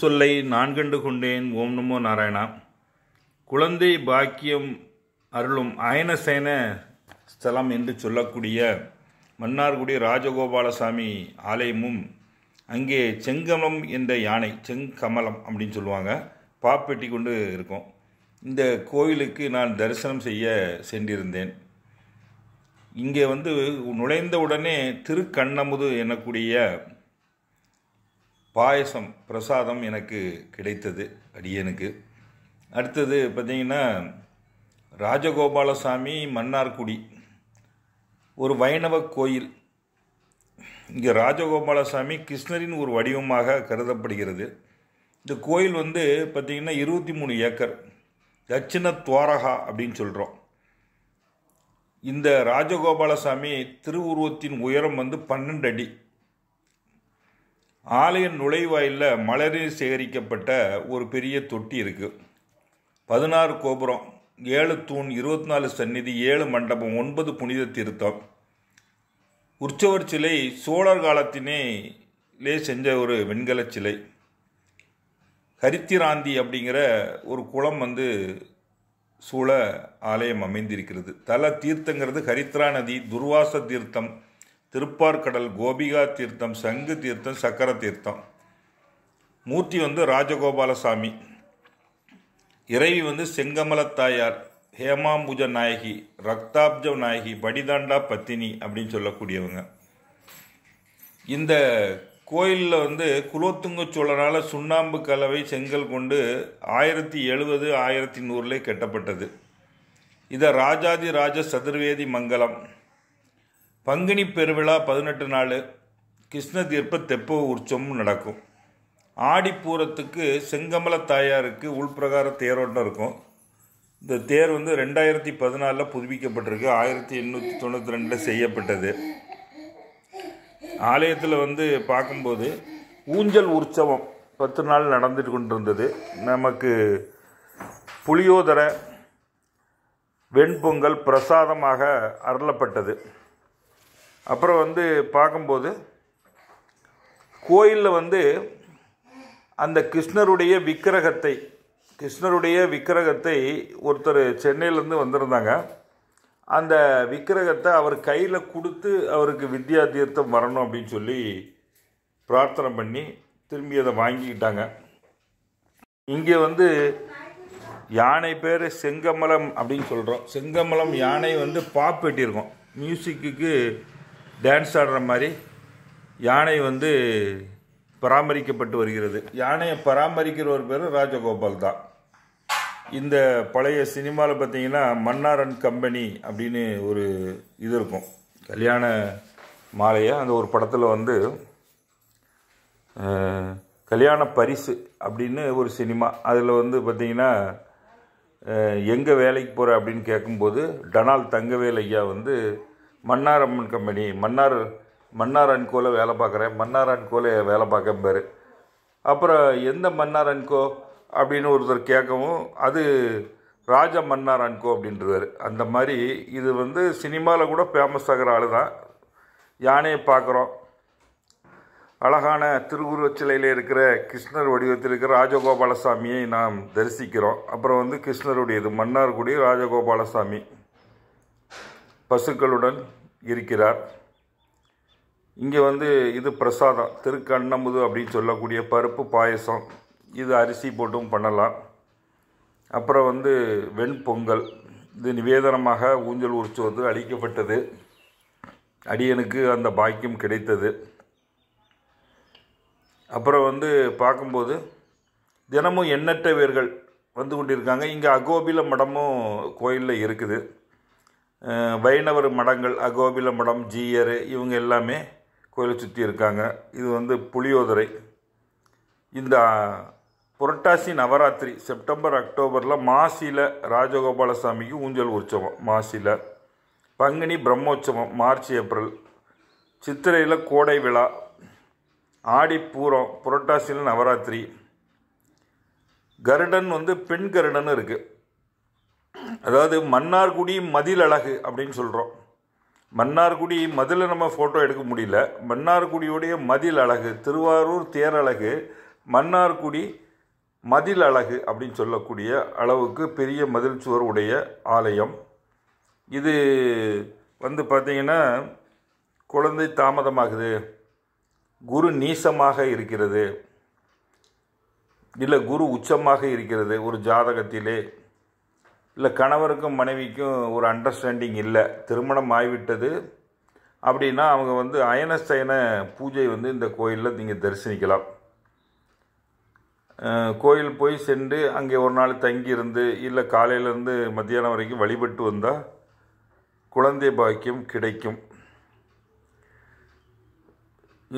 சொல்லை நான் கண்டு கொண்டேன் ஓம் நமோ நாராயணா குழந்தை பாக்கியம் அருளும் அயனசேன ஸ்தலம் என்று சொல்லக்கூடிய மன்னார்குடி ராஜகோபாலசாமி ஆலயமும் அங்கே செங்கமலம் என்ற யானை செங்கமலம் அப்படின்னு சொல்லுவாங்க பாப்பெட்டி கொண்டு இருக்கும் இந்த கோயிலுக்கு நான் தரிசனம் செய்ய சென்றிருந்தேன் இங்கே வந்து நுழைந்த உடனே திருக்கண்ணமுது எனக்கூடிய பாயசம் பிரசாதம் எனக்கு கிடைத்தது அடியனுக்கு அடுத்தது பார்த்திங்கன்னா ராஜகோபாலசாமி மன்னார்குடி ஒரு வைணவ கோயில் இங்கே ராஜகோபாலசாமி கிருஷ்ணரின் ஒரு வடிவமாக கருதப்படுகிறது இந்த கோயில் வந்து பார்த்திங்கன்னா இருபத்தி மூணு ஏக்கர் தட்சிண துவாரகா அப்படின்னு சொல்கிறோம் இந்த ராஜகோபாலசாமி திருவுருவத்தின் உயரம் வந்து பன்னெண்டு அடி ஆலய நுழைவாயிலில் மலரில் சேகரிக்கப்பட்ட ஒரு பெரிய தொட்டி இருக்குது பதினாறு கோபுரம் ஏழு தூண் இருபத்தி நாலு சந்நிதி ஏழு மண்டபம் ஒன்பது புனித திருத்தம் உற்சவர் சிலை சோழர் காலத்தினேலே செஞ்ச ஒரு வெண்கல சிலை ஹரித்திராந்தி அப்படிங்கிற ஒரு குளம் வந்து சூழ ஆலயம் அமைந்திருக்கிறது தல தீர்த்தங்கிறது ஹரித்ரா நதி துர்வாச தீர்த்தம் திருப்பார்கடல் கோபிகா தீர்த்தம் சங்கு தீர்த்தம் சக்கர தீர்த்தம் மூர்த்தி வந்து ராஜகோபாலசாமி இறைவி வந்து செங்கமலத்தாயார் ஹேமாம்புஜ நாயகி ரக்தாப்ஜ நாயகி படிதாண்டா பத்தினி அப்படின்னு சொல்லக்கூடியவங்க இந்த கோயிலில் வந்து குலோத்துங்க சோழனால் சுண்ணாம்பு கலவை செங்கல் கொண்டு ஆயிரத்தி எழுபது ஆயிரத்தி நூறுலே கட்டப்பட்டது இதை ராஜாதி ராஜ சதுர்வேதி மங்கலம் பங்குனி பெருவிழா பதினெட்டு நாள் கிருஷ்ண தீர்ப்ப தெப்ப உற்சவமும் நடக்கும் ஆடிப்பூரத்துக்கு செங்கமல தாயாருக்கு உள்பிரகார தேரோட்டம் இருக்கும் இந்த தேர் வந்து ரெண்டாயிரத்தி பதினாலில் புதுப்பிக்கப்பட்டிருக்கு ஆயிரத்தி எண்ணூற்றி தொண்ணூற்றி ரெண்டில் செய்யப்பட்டது ஆலயத்தில் வந்து பார்க்கும்போது ஊஞ்சல் உற்சவம் பத்து நாள் நடந்துட்டு கொண்டிருந்தது நமக்கு புளியோதரை வெண்பொங்கல் பிரசாதமாக அருளப்பட்டது அப்புறம் வந்து பார்க்கும்போது கோயிலில் வந்து அந்த கிருஷ்ணருடைய விக்கிரகத்தை கிருஷ்ணருடைய விக்கிரகத்தை ஒருத்தர் சென்னையிலேருந்து வந்திருந்தாங்க அந்த விக்கிரகத்தை அவர் கையில் கொடுத்து அவருக்கு வித்யா தீர்த்தம் வரணும் அப்படின்னு சொல்லி பிரார்த்தனை பண்ணி திரும்பி அதை வாங்கிக்கிட்டாங்க இங்கே வந்து யானை பேர் செங்கமலம் அப்படின்னு சொல்கிறோம் செங்கமலம் யானை வந்து பாப் வெட்டியிருக்கோம் மியூசிக்கு டான்ஸ் ஆடுற மாதிரி யானை வந்து பராமரிக்கப்பட்டு வருகிறது யானையை பராமரிக்கிற ஒரு பேர் ராஜகோபால் தான் இந்த பழைய சினிமாவில் பார்த்தீங்கன்னா மன்னாரன் கம்பெனி அப்படின்னு ஒரு இது இருக்கும் கல்யாண மாலையை அந்த ஒரு படத்தில் வந்து கல்யாண பரிசு அப்படின்னு ஒரு சினிமா அதில் வந்து பார்த்திங்கன்னா எங்கே வேலைக்கு போகிற அப்படின்னு கேட்கும்போது டனால் தங்கவேல் ஐயா வந்து மன்னார் அம்மன் கம்பெனி மன்னார் மன்னார் அன்கோவில் கோவில் வேலை பார்க்குறேன் மன்னார் அண்ட் கோவில் வேலை பார்க்கம்பார் அப்புறம் எந்த மன்னார் அன்கோ கோ அப்படின்னு ஒருத்தர் கேட்கவும் அது ராஜா மன்னார் அன்கோ அப்படின்றவர் அந்த மாதிரி இது வந்து சினிமாவில் கூட ஃபேமஸ் ஆகிற ஆள் தான் யானையை பார்க்குறோம் அழகான திருவுருவச் சிலையில் இருக்கிற கிருஷ்ணர் வடிவத்தில் இருக்கிற ராஜகோபாலசாமியை நாம் தரிசிக்கிறோம் அப்புறம் வந்து கிருஷ்ணருடைய இது மன்னார்குடி ராஜகோபாலசாமி பசுக்களுடன் இருக்கிறார் இங்கே வந்து இது பிரசாதம் திருக்கண்ணமுது அப்படின்னு சொல்லக்கூடிய பருப்பு பாயசம் இது அரிசி போட்டும் பண்ணலாம் அப்புறம் வந்து வெண்பொங்கல் இது நிவேதனமாக ஊஞ்சல் வந்து அழிக்கப்பட்டது அடியனுக்கு அந்த பாக்கியம் கிடைத்தது அப்புறம் வந்து பார்க்கும்போது தினமும் எண்ணற்ற வேர்கள் வந்து கொண்டிருக்காங்க இங்கே அகோபில மடமும் கோயிலில் இருக்குது வைணவர் மடங்கள் அகோபில மடம் ஜீயர் இவங்க எல்லாமே கோயிலை சுற்றி இருக்காங்க இது வந்து புளியோதரை இந்த புரட்டாசி நவராத்திரி செப்டம்பர் அக்டோபரில் மாசியில் ராஜகோபாலசாமிக்கு ஊஞ்சல் உற்சவம் மாசியில் பங்குனி பிரம்மோற்சவம் மார்ச் ஏப்ரல் சித்திரையில் கோடை விழா ஆடி பூரம் புரட்டாசியில் நவராத்திரி கருடன் வந்து பெண் கருடன் இருக்குது அதாவது மன்னார்குடி மதில் அழகு அப்படின்னு சொல்கிறோம் மன்னார்குடி மதில் நம்ம ஃபோட்டோ எடுக்க முடியல மன்னார்குடியுடைய மதில் அழகு திருவாரூர் தேரழகு மன்னார்குடி மதில் அழகு அப்படின்னு சொல்லக்கூடிய அளவுக்கு பெரிய மதில் சுவர் உடைய ஆலயம் இது வந்து பார்த்திங்கன்னா குழந்தை தாமதமாகுது குரு நீசமாக இருக்கிறது இல்லை குரு உச்சமாக இருக்கிறது ஒரு ஜாதகத்திலே இல்லை கணவருக்கும் மனைவிக்கும் ஒரு அண்டர்ஸ்டாண்டிங் இல்லை திருமணம் ஆகிவிட்டது அப்படின்னா அவங்க வந்து அயனஸ்தயன பூஜை வந்து இந்த கோயிலில் நீங்கள் தரிசனிக்கலாம் கோயில் போய் சென்று அங்கே ஒரு நாள் தங்கியிருந்து இல்லை காலையிலேருந்து மத்தியானம் வரைக்கும் வழிபட்டு வந்தால் குழந்தை பாக்கியம் கிடைக்கும்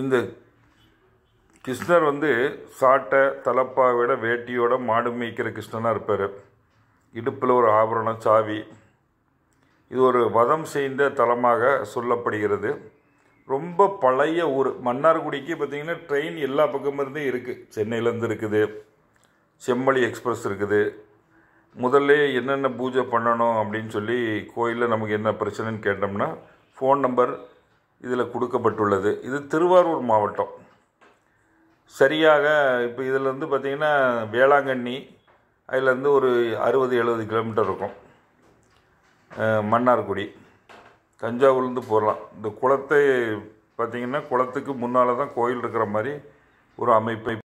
இந்த கிருஷ்ணர் வந்து சாட்டை தலப்பாவோட வேட்டியோட மாடு மேய்க்கிற கிருஷ்ணனாக இருப்பார் இடுப்பில் ஒரு ஆபரணம் சாவி இது ஒரு வதம் செய்த தலமாக சொல்லப்படுகிறது ரொம்ப பழைய ஊர் மன்னார்குடிக்கு பார்த்திங்கன்னா ட்ரெயின் எல்லா பக்கமிருந்தும் இருக்குது சென்னையிலேருந்து இருக்குது செம்மொழி எக்ஸ்பிரஸ் இருக்குது முதல்ல என்னென்ன பூஜை பண்ணணும் அப்படின்னு சொல்லி கோயிலில் நமக்கு என்ன பிரச்சனைன்னு கேட்டோம்னா ஃபோன் நம்பர் இதில் கொடுக்கப்பட்டுள்ளது இது திருவாரூர் மாவட்டம் சரியாக இப்போ இதில் வந்து பார்த்திங்கன்னா வேளாங்கண்ணி அதிலேருந்து ஒரு அறுபது எழுபது கிலோமீட்டர் இருக்கும் மன்னார்குடி தஞ்சாவூர்லேருந்து போகலாம் இந்த குளத்தை பார்த்திங்கன்னா குளத்துக்கு முன்னால் தான் கோயில் இருக்கிற மாதிரி ஒரு அமைப்பை